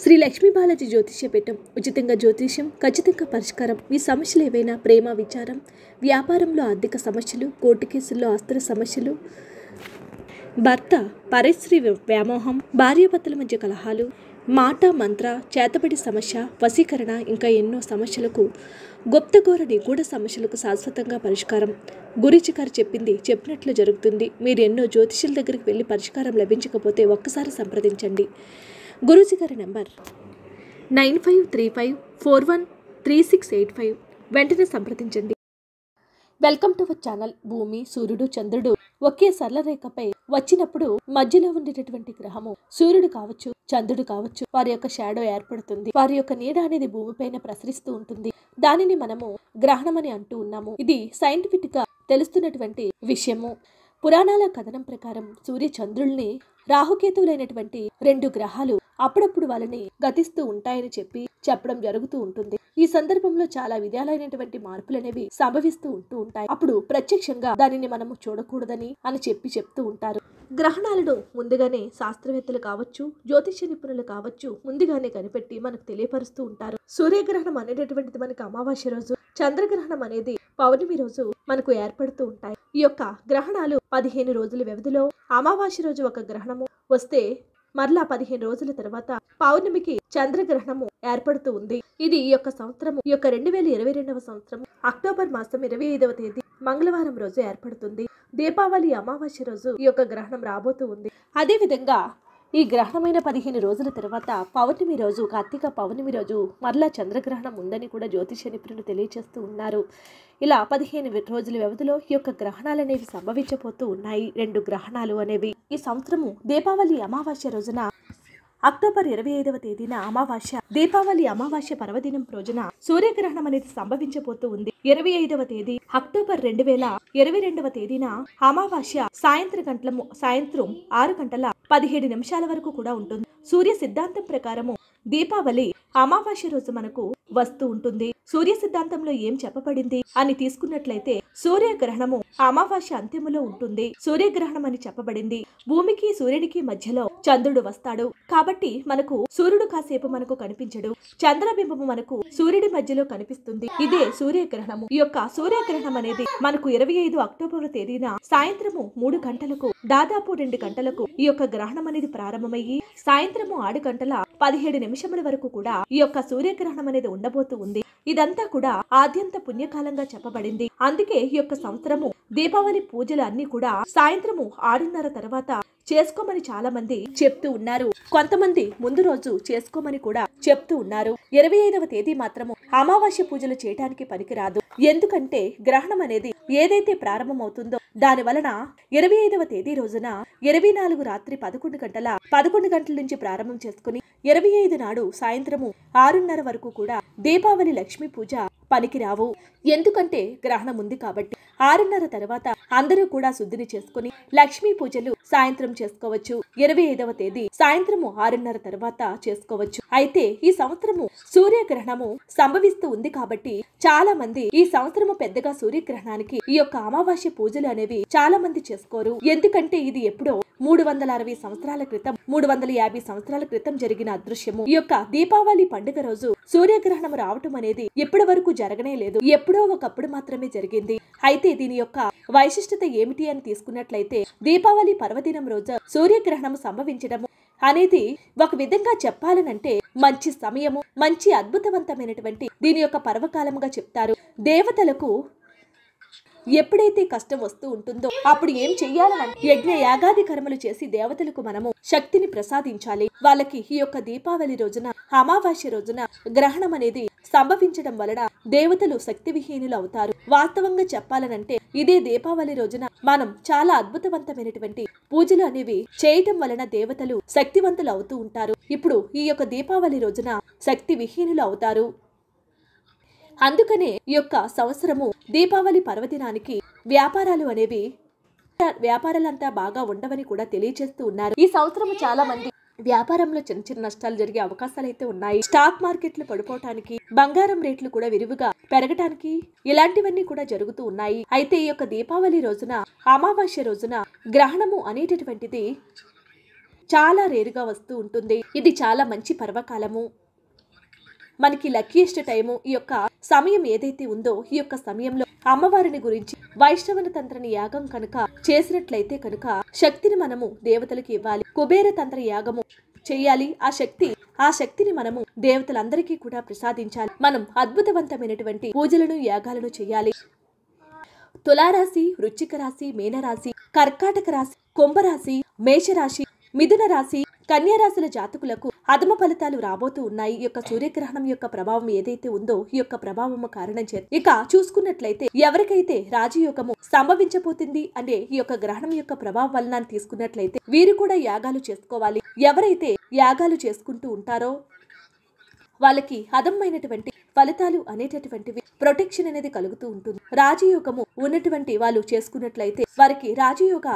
శ్రీ లక్ష్మీ బాలాజీ జ్యోతిష్య పీఠం ఉచితంగా జ్యోతిష్యం ఖచ్చితంగా పరిష్కారం మీ సమస్యలు ఏవైనా ప్రేమ విచారం వ్యాపారంలో ఆర్థిక సమస్యలు కోర్టు కేసుల్లో ఆస్తుల సమస్యలు భర్త పరశ్రీ వ్యామోహం భార్యాభర్తల మధ్య కలహాలు మాట మంత్ర చేతబడి సమస్య వశీకరణ ఇంకా ఎన్నో సమస్యలకు గుప్తగోర నిగూఢ సమస్యలకు శాశ్వతంగా పరిష్కారం గురించి గారు చెప్పింది చెప్పినట్లు జరుగుతుంది మీరు ఎన్నో జ్యోతిష్యుల దగ్గరికి వెళ్ళి పరిష్కారం లభించకపోతే ఒక్కసారి సంప్రదించండి గురూజీ గారి number nine five three five four one three six eight five వెంటనే సంప్రదించండి వెల్కమ్ టు అవర్ ఛానల్ భూమి సూర్యుడు చంద్రుడు ఒకే సరళ రేఖపై వచ్చినప్పుడు మధ్యలో ఉండేటటువంటి గ్రహము సూర్యుడు కావచ్చు చంద్రుడు కావచ్చు వారి యొక్క షాడో ఏర్పడుతుంది వారి యొక్క నీడ అనేది భూమిపైన ప్రసరిస్తూ ఉంటుంది దానిని మనము గ్రహణం అని అంటూ ఉన్నాము ఇది సైంటిఫిక్ గా తెలుస్తున్నటువంటి విషయము పురాణాల కథనం ప్రకారం సూర్య చంద్రుల్ని రాహుకేతువులైనటువంటి రెండు గ్రహాలు అప్పుడప్పుడు వాళ్ళని గతిస్తూ ఉంటాయని చెప్పి చెప్పడం జరుగుతూ ఉంటుంది ఈ సందర్భంలో చాలా విధాలైనటువంటి అనేవి సంభవిస్తూ ఉంటూ ఉంటాయి అప్పుడు ప్రత్యక్షంగా దానిని మనము చూడకూడదని అని చెప్పి చెప్తూ ఉంటారు గ్రహణాలను ముందుగానే శాస్త్రవేత్తలు కావచ్చు జ్యోతిష్య నిపుణులు కావచ్చు ముందుగానే కనిపెట్టి మనకు తెలియపరుస్తూ ఉంటారు సూర్యగ్రహణం అనేటటువంటిది మనకి అమావాస్య రోజు చంద్రగ్రహణం అనేది పౌర్ణమి రోజు మనకు ఏర్పడుతూ ఉంటాయి ఈ యొక్క గ్రహణాలు పదిహేను రోజుల వ్యవధిలో అమావాస్య రోజు ఒక గ్రహణము వస్తే మరలా పదిహేను రోజుల తర్వాత పౌర్ణమికి చంద్రగ్రహణము ఏర్పడుతూ ఉంది ఇది ఈ యొక్క సంవత్సరము ఈ యొక్క రెండు వేల ఇరవై రెండవ సంవత్సరం అక్టోబర్ మాసం ఇరవై ఐదవ తేదీ మంగళవారం రోజు ఏర్పడుతుంది దీపావళి అమావాస్య రోజు ఈ యొక్క గ్రహణం రాబోతూ ఉంది అదేవిధంగా ఈ గ్రహణమైన పదిహేను రోజుల తర్వాత పౌర్ణమి రోజు కార్తీక పౌర్ణమి రోజు మరలా చంద్రగ్రహణం ఉందని కూడా జ్యోతిష నిపుణులు తెలియజేస్తూ ఉన్నారు ఇలా పదిహేను రోజుల వ్యవధిలో ఈ యొక్క గ్రహణాలు అనేవి సంభవించబోతూ ఉన్నాయి రెండు గ్రహణాలు అనేవి ఈ సంవత్సరము దీపావళి అమావాస్య రోజున అక్టోబర్ ఇరవై ఐదవ తేదీన అమావాస్య దీపావళి అమావాస్య పర్వదినం రోజున సూర్యగ్రహణం అనేది సంభవించబోతూ ఉంది ఇరవై ఐదవ తేదీ అక్టోబర్ రెండు వేల ఇరవై రెండవ తేదీన అమావాస్య సాయంత్ర గంటల సాయంత్రం ఆరు గంటల పదిహేడు నిమిషాల వరకు కూడా ఉంటుంది సూర్య సిద్ధాంతం ప్రకారము దీపావళి అమావాస్య రోజు మనకు వస్తూ ఉంటుంది సూర్య సిద్ధాంతంలో ఏం చెప్పబడింది అని తీసుకున్నట్లయితే సూర్యగ్రహణము అమావాస్య అంత్యములో ఉంటుంది సూర్యగ్రహణం అని చెప్పబడింది భూమికి సూర్యునికి మధ్యలో చంద్రుడు వస్తాడు కాబట్టి మనకు సూర్యుడు కాసేపు మనకు కనిపించడు చంద్రబింబము మనకు సూర్యుడి మధ్యలో కనిపిస్తుంది ఇదే సూర్యగ్రహణము ఈ యొక్క సూర్యగ్రహణం అనేది మనకు ఇరవై ఐదు అక్టోబర్ తేదీన సాయంత్రము మూడు గంటలకు దాదాపు రెండు గంటలకు ఈ యొక్క గ్రహణం అనేది ప్రారంభమయ్యి సాయంత్రము ఆరు గంటల పదిహేడు నిమిషముల వరకు కూడా ఈ యొక్క సూర్యగ్రహణం అనేది ఉండబోతూ ఉంది ఇదంతా కూడా ఆద్యంత పుణ్యకాలంగా చెప్పబడింది అందుకే ఈ యొక్క సంవత్సరము దీపావళి పూజలు అన్ని కూడా సాయంత్రము ఆరున్నర తర్వాత చేసుకోమని చాలా మంది చెప్తూ ఉన్నారు కొంతమంది ముందు రోజు చేసుకోమని కూడా చెప్తూ ఉన్నారు ఇరవై ఐదవ తేదీ మాత్రము అమావాస్య పూజలు చేయటానికి పనికిరాదు ఎందుకంటే గ్రహణం అనేది ఏదైతే ప్రారంభమవుతుందో దాని వలన ఇరవై ఐదవ తేదీ రోజున ఇరవై నాలుగు రాత్రి పదకొండు గంటల పదకొండు గంటల నుంచి ప్రారంభం చేసుకుని ఇరవై ఐదు నాడు సాయంత్రము ఆరున్నర వరకు కూడా దీపావళి లక్ష్మీ పూజ పనికిరావు ఎందుకంటే గ్రహణం ఉంది కాబట్టి ఆరున్నర తర్వాత అందరూ కూడా శుద్ధిని చేసుకుని లక్ష్మీ పూజలు సాయంత్రం చేసుకోవచ్చు ఇరవై ఐదవ తేదీ సాయంత్రము ఆరున్నర తర్వాత చేసుకోవచ్చు అయితే ఈ సంవత్సరము సూర్యగ్రహణము సంభవిస్తూ ఉంది కాబట్టి చాలా మంది ఈ సంవత్సరము పెద్దగా సూర్యగ్రహణానికి ఈ యొక్క అమావాస్య పూజలు అనేవి చాలా మంది చేసుకోరు ఎందుకంటే ఇది ఎప్పుడో మూడు వందల అరవై సంవత్సరాల క్రితం మూడు వందల యాభై సంవత్సరాల క్రితం జరిగిన అదృశ్యము ఈ యొక్క దీపావళి పండుగ రోజు సూర్యగ్రహణం రావటం అనేది ఇప్పటి వరకు జరగనే లేదు ఎప్పుడో ఒకప్పుడు మాత్రమే జరిగింది అయితే దీని యొక్క వైశిష్టత ఏమిటి అని తీసుకున్నట్లయితే దీపావళి పర్వదినం రోజు సూర్యగ్రహణం సంభవించడం అనేది ఒక విధంగా చెప్పాలనంటే మంచి సమయము మంచి అద్భుతవంతమైనటువంటి దీని యొక్క పర్వకాలముగా చెప్తారు దేవతలకు ఎప్పుడైతే కష్టం వస్తూ ఉంటుందో అప్పుడు ఏం చెయ్యాలని యజ్ఞ యాగాది కర్మలు చేసి దేవతలకు మనము శక్తిని ప్రసాదించాలి వాళ్ళకి ఈ యొక్క దీపావళి రోజున అమావాస్య రోజున గ్రహణం అనేది సంభవించడం వలన దేవతలు శక్తి విహీనులు అవుతారు వాస్తవంగా చెప్పాలనంటే ఇదే దీపావళి రోజున మనం చాలా అద్భుతవంతమైనటువంటి పూజలు అనేవి చేయటం వలన దేవతలు శక్తివంతులు అవుతూ ఉంటారు ఇప్పుడు ఈ యొక్క దీపావళి రోజున శక్తి విహీనులు అవుతారు అందుకనే ఈ యొక్క సంవత్సరము దీపావళి పర్వదినానికి వ్యాపారాలు అనేవి వ్యాపారాలంతా బాగా ఉండవని కూడా తెలియజేస్తూ ఉన్నారు ఈ సంవత్సరం చాలా మంది వ్యాపారంలో చిన్న చిన్న నష్టాలు జరిగే అవకాశాలు అయితే ఉన్నాయి స్టాక్ మార్కెట్లు పడిపోవటానికి బంగారం రేట్లు కూడా విరివిగా పెరగటానికి ఇలాంటివన్నీ కూడా జరుగుతూ ఉన్నాయి అయితే ఈ యొక్క దీపావళి రోజున అమావాస్య రోజున గ్రహణము అనేటటువంటిది చాలా రేరుగా వస్తూ ఉంటుంది ఇది చాలా మంచి పర్వకాలము మనకి లక్కీయెస్ట్ టైము ఈ యొక్క సమయం ఏదైతే ఉందో ఈ యొక్క సమయంలో అమ్మవారిని గురించి వైష్ణవుల తంత్రని యాగం కనుక చేసినట్లయితే కనుక శక్తిని మనము దేవతలకి ఇవ్వాలి కుబేర తంత్ర యాగము చేయాలి ఆ శక్తి ఆ శక్తిని మనము దేవతలందరికీ కూడా ప్రసాదించాలి మనం అద్భుతవంతమైనటువంటి పూజలను యాగాలను చేయాలి తులారాశి వృచ్చిక రాశి మీనరాశి కర్కాటక రాశి కుంభరాశి మేషరాశి మిథున రాశి కన్యారాశుల జాతకులకు అదమ ఫలితాలు రాబోతూ ఉన్నాయి ఈ యొక్క సూర్యగ్రహణం యొక్క ప్రభావం ఏదైతే ఉందో ఈ యొక్క ప్రభావము కారణం చేత ఇక చూసుకున్నట్లయితే ఎవరికైతే రాజయోగము సంభవించబోతుంది అనే ఈ యొక్క గ్రహణం యొక్క ప్రభావం వలన తీసుకున్నట్లయితే వీరు కూడా యాగాలు చేసుకోవాలి ఎవరైతే యాగాలు చేసుకుంటూ ఉంటారో వాళ్ళకి అదమ్మైనటువంటి ఫలితాలు అనేటటువంటివి ప్రొటెక్షన్ అనేది కలుగుతూ ఉంటుంది రాజయోగము ఉన్నటువంటి వాళ్ళు చేసుకున్నట్లయితే వారికి రాజయోగ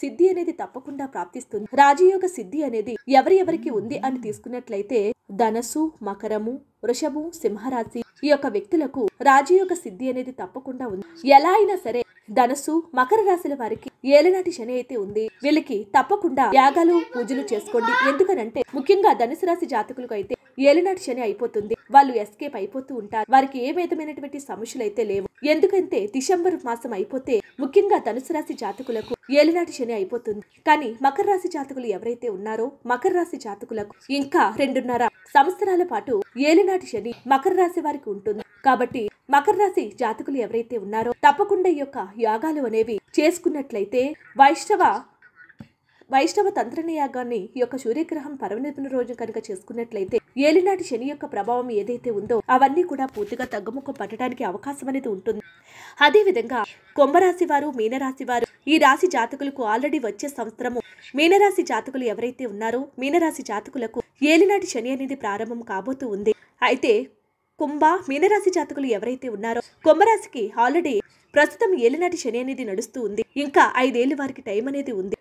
సిద్ధి అనేది తప్పకుండా ప్రాప్తిస్తుంది రాజయోగ సిద్ధి అనేది ఎవరి ఎవరికి ఉంది అని తీసుకున్నట్లయితే ధనస్సు మకరము వృషభు సింహరాశి ఈ యొక్క వ్యక్తులకు రాజయోగ సిద్ధి అనేది తప్పకుండా ఉంది ఎలా అయినా సరే ధనస్సు మకర రాశుల వారికి ఏలనాటి శని అయితే ఉంది వీళ్ళకి తప్పకుండా యాగాలు పూజలు చేసుకోండి ఎందుకనంటే ముఖ్యంగా ధనుసు రాశి జాతకులకు అయితే ఏలనాటి శని అయిపోతుంది వాళ్ళు ఎస్కేప్ అయిపోతూ ఉంటారు వారికి ఏ విధమైనటువంటి సమస్యలు అయితే లేవు ఎందుకంటే డిసెంబర్ మాసం అయిపోతే ముఖ్యంగా ధనుసు రాశి జాతకులకు ఏలినాటి శని అయిపోతుంది కానీ మకర రాశి జాతకులు ఎవరైతే ఉన్నారో మకర రాశి జాతకులకు ఇంకా రెండున్నర సంవత్సరాల పాటు ఏలినాటి శని మకర రాశి వారికి ఉంటుంది కాబట్టి మకర రాశి జాతకులు ఎవరైతే ఉన్నారో తప్పకుండా యొక్క యాగాలు అనేవి చేసుకున్నట్లయితే వైష్ణవ వైష్ణవ తంత్రణ యాగాన్ని యొక్క సూర్యగ్రహం పరమనిపుణ రోజు కనుక చేసుకున్నట్లయితే ఏలినాటి శని యొక్క ప్రభావం ఏదైతే ఉందో అవన్నీ కూడా పూర్తిగా తగ్గుముఖం పట్టడానికి అవకాశం అనేది ఉంటుంది అదేవిధంగా కుంభరాశి వారు మీనరాశి వారు ఈ రాశి జాతకులకు ఆల్రెడీ వచ్చే సంవత్సరము మీనరాశి జాతకులు ఎవరైతే ఉన్నారో మీనరాశి జాతకులకు ఏలినాటి శని అనేది ప్రారంభం కాబోతూ ఉంది అయితే కుంభ మీనరాశి జాతకులు ఎవరైతే ఉన్నారో కుంభరాశికి ఆల్రెడీ ప్రస్తుతం ఏలినాటి శని అనేది నడుస్తూ ఉంది ఇంకా ఐదేళ్ళు వారికి టైం అనేది ఉంది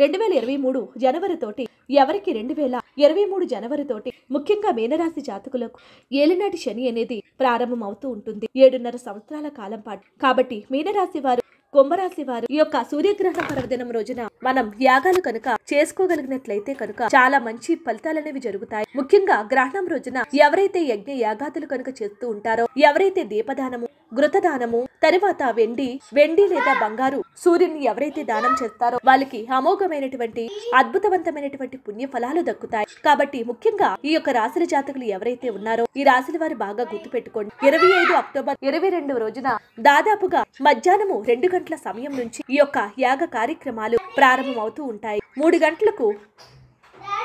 రెండు వేల ఇరవై మూడు జనవరి తోటి ఎవరికి రెండు వేల ఇరవై మూడు జనవరి తోటి ముఖ్యంగా మీనరాశి జాతకులకు ఏలినాటి శని అనేది ప్రారంభం అవుతూ ఉంటుంది ఏడున్నర సంవత్సరాల కాలం పాటు కాబట్టి మీనరాశి వారు కుంభరాశి వారు ఈ యొక్క సూర్యగ్రహణ పర్వదినం రోజున మనం యాగాలు కనుక చేసుకోగలిగినట్లయితే కనుక చాలా మంచి ఫలితాలనేవి జరుగుతాయి ముఖ్యంగా గ్రహణం రోజున ఎవరైతే యజ్ఞ యాగాదులు కనుక చేస్తూ ఉంటారో ఎవరైతే దీపదానము గృతదానము తరువాత వెండి వెండి లేదా బంగారు సూర్యుని ఎవరైతే దానం చేస్తారో వాళ్ళకి అమోఘమైనటువంటి అద్భుతవంతమైనటువంటి పుణ్య ఫలాలు దక్కుతాయి కాబట్టి ముఖ్యంగా ఈ యొక్క రాశుల జాతకులు ఎవరైతే ఉన్నారో ఈ రాశుల వారు బాగా గుర్తుపెట్టుకోండి ఇరవై ఐదు అక్టోబర్ ఇరవై రోజున దాదాపుగా మధ్యాహ్నము రెండు గంటల సమయం నుంచి ఈ యొక్క యాగ కార్యక్రమాలు ప్రారంభమవుతూ ఉంటాయి మూడు గంటలకు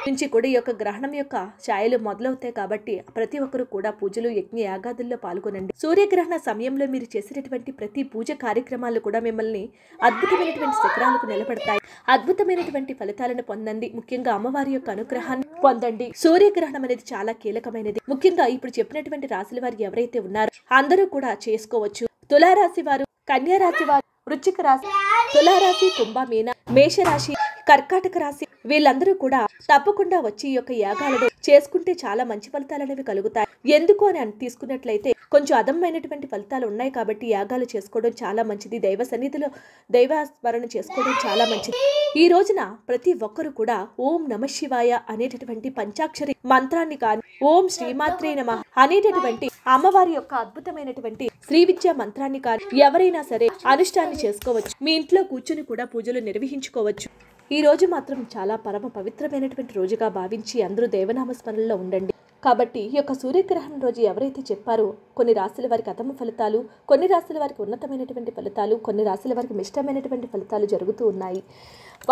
నుంచి ఈ యొక్క గ్రహణం యొక్క ఛాయలు మొదలవుతాయి కాబట్టి ప్రతి ఒక్కరు కూడా పూజలు యజ్ఞ యాగాదుల్లో పాల్గొనండి సూర్యగ్రహణ సమయంలో మీరు చేసినటువంటి ప్రతి పూజ కార్యక్రమాలు కూడా మిమ్మల్ని అద్భుతమైనటువంటి శిఖరాలకు నిలబడతాయి అద్భుతమైనటువంటి ఫలితాలను పొందండి ముఖ్యంగా అమ్మవారి యొక్క అనుగ్రహాన్ని పొందండి సూర్యగ్రహణం అనేది చాలా కీలకమైనది ముఖ్యంగా ఇప్పుడు చెప్పినటువంటి రాశుల వారు ఎవరైతే ఉన్నారో అందరూ కూడా చేసుకోవచ్చు తులారాశి వారు కన్యారాశి వారు వృచ్చిక రాశి తులారాశి కుంభ మీన మేషరాశి కర్కాటక రాశి వీళ్ళందరూ కూడా తప్పకుండా వచ్చి యొక్క యాగాలను చేసుకుంటే చాలా మంచి ఫలితాలు అనేవి కలుగుతాయి ఎందుకు అని తీసుకున్నట్లయితే కొంచెం అదమ్మైనటువంటి ఫలితాలు ఉన్నాయి కాబట్టి యాగాలు చేసుకోవడం చాలా మంచిది దైవ సన్నిధిలో దైవ స్మరణ చేసుకోవడం చాలా మంచిది ఈ రోజున ప్రతి ఒక్కరు కూడా ఓం నమ శివాయ అనేటటువంటి పంచాక్షరి మంత్రాన్ని కానీ ఓం శ్రీమాత్రే నమ అనేటటువంటి అమ్మవారి యొక్క అద్భుతమైనటువంటి శ్రీ విద్యా మంత్రాన్ని కానీ ఎవరైనా సరే అనుష్ఠాన్ని చేసుకోవచ్చు మీ ఇంట్లో కూర్చుని కూడా పూజలు నిర్వహించుకోవచ్చు ఈ రోజు మాత్రం చాలా పరమ పవిత్రమైనటువంటి రోజుగా భావించి అందరూ దేవనామ స్మరణలో ఉండండి కాబట్టి ఈ యొక్క సూర్యగ్రహణం రోజు ఎవరైతే చెప్పారో కొన్ని రాశుల వారికి అతమ ఫలితాలు కొన్ని రాశుల వారికి ఉన్నతమైనటువంటి ఫలితాలు కొన్ని రాశుల వారికి మిష్టమైనటువంటి ఫలితాలు జరుగుతూ ఉన్నాయి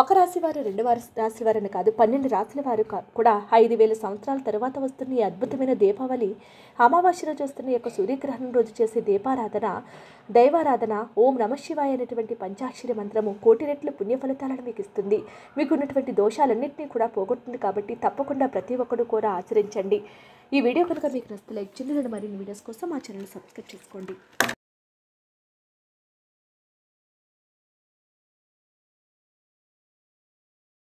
ఒక రాశి వారు రెండు రాశి వారని కాదు పన్నెండు రాశుల వారు కూడా ఐదు వేల సంవత్సరాల తర్వాత వస్తున్న ఈ అద్భుతమైన దీపావళి అమావాస్య రోజు వస్తున్న యొక్క సూర్యగ్రహణం రోజు చేసే దీపారాధన దైవారాధన ఓం నమ శివాయ అనేటువంటి పంచాక్షరి మంత్రము కోటి రెట్లు పుణ్య ఫలితాలను మీకు ఇస్తుంది మీకు ఉన్నటువంటి దోషాలన్నింటినీ కూడా పోగొట్టింది కాబట్టి తప్పకుండా ప్రతి ఒక్కరు కూడా ఆచరించండి ఈ వీడియో కనుక మీకు నచ్చితే లైక్ చేయండి మరిన్ని వీడియోస్ కోసం మా ఛానల్ సబ్స్క్రైబ్ చేసుకోండి